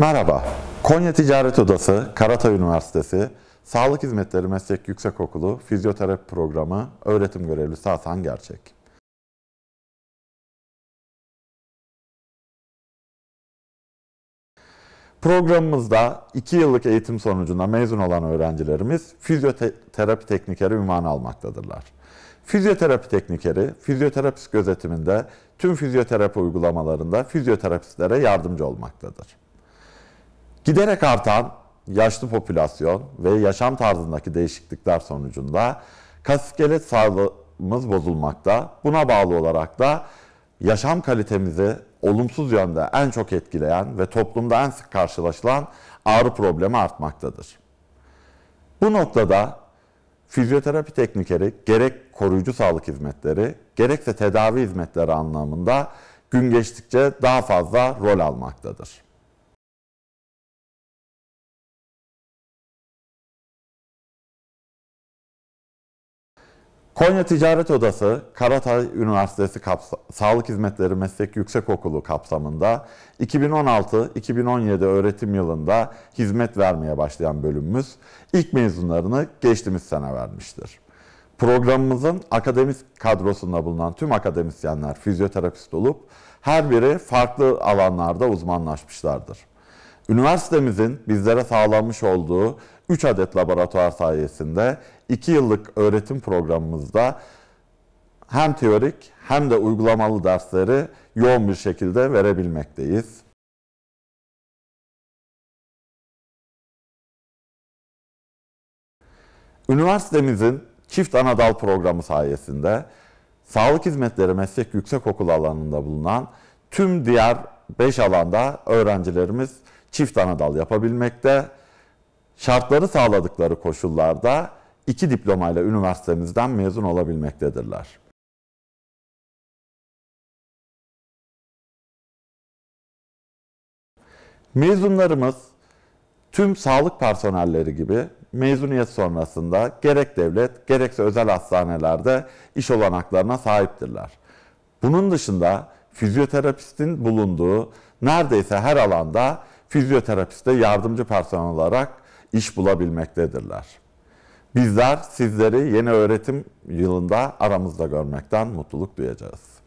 Merhaba, Konya Ticaret Odası, Karatay Üniversitesi, Sağlık Hizmetleri Meslek Yüksekokulu Fizyoterapi Programı Öğretim Görevlisi Hasan Gerçek. Programımızda 2 yıllık eğitim sonucunda mezun olan öğrencilerimiz fizyoterapi teknikeri ünvanı almaktadırlar. Fizyoterapi teknikeri, fizyoterapist gözetiminde tüm fizyoterapi uygulamalarında fizyoterapistlere yardımcı olmaktadır. Giderek artan yaşlı popülasyon ve yaşam tarzındaki değişiklikler sonucunda kaskelet sağlığımız bozulmakta. Buna bağlı olarak da yaşam kalitemizi olumsuz yönde en çok etkileyen ve toplumda en sık karşılaşılan ağrı problemi artmaktadır. Bu noktada fizyoterapi teknikleri gerek koruyucu sağlık hizmetleri gerekse tedavi hizmetleri anlamında gün geçtikçe daha fazla rol almaktadır. Konya Ticaret Odası, Karatay Üniversitesi kapsa Sağlık Hizmetleri Meslek Yüksekokulu kapsamında 2016-2017 öğretim yılında hizmet vermeye başlayan bölümümüz ilk mezunlarını geçtiğimiz sene vermiştir. Programımızın akademik kadrosunda bulunan tüm akademisyenler fizyoterapist olup her biri farklı alanlarda uzmanlaşmışlardır. Üniversitemizin bizlere sağlanmış olduğu 3 adet laboratuvar sayesinde 2 yıllık öğretim programımızda hem teorik hem de uygulamalı dersleri yoğun bir şekilde verebilmekteyiz. Üniversitemizin çift ana dal programı sayesinde sağlık hizmetleri meslek yüksekokulu alanında bulunan tüm diğer 5 alanda öğrencilerimiz çift ana dal yapabilmekte. Şartları sağladıkları koşullarda iki diplomayla üniversitemizden mezun olabilmektedirler. Mezunlarımız tüm sağlık personelleri gibi mezuniyet sonrasında gerek devlet gerekse özel hastanelerde iş olanaklarına sahiptirler. Bunun dışında fizyoterapistin bulunduğu neredeyse her alanda fizyoterapiste yardımcı personel olarak iş bulabilmektedirler. Bizler sizleri yeni öğretim yılında aramızda görmekten mutluluk duyacağız.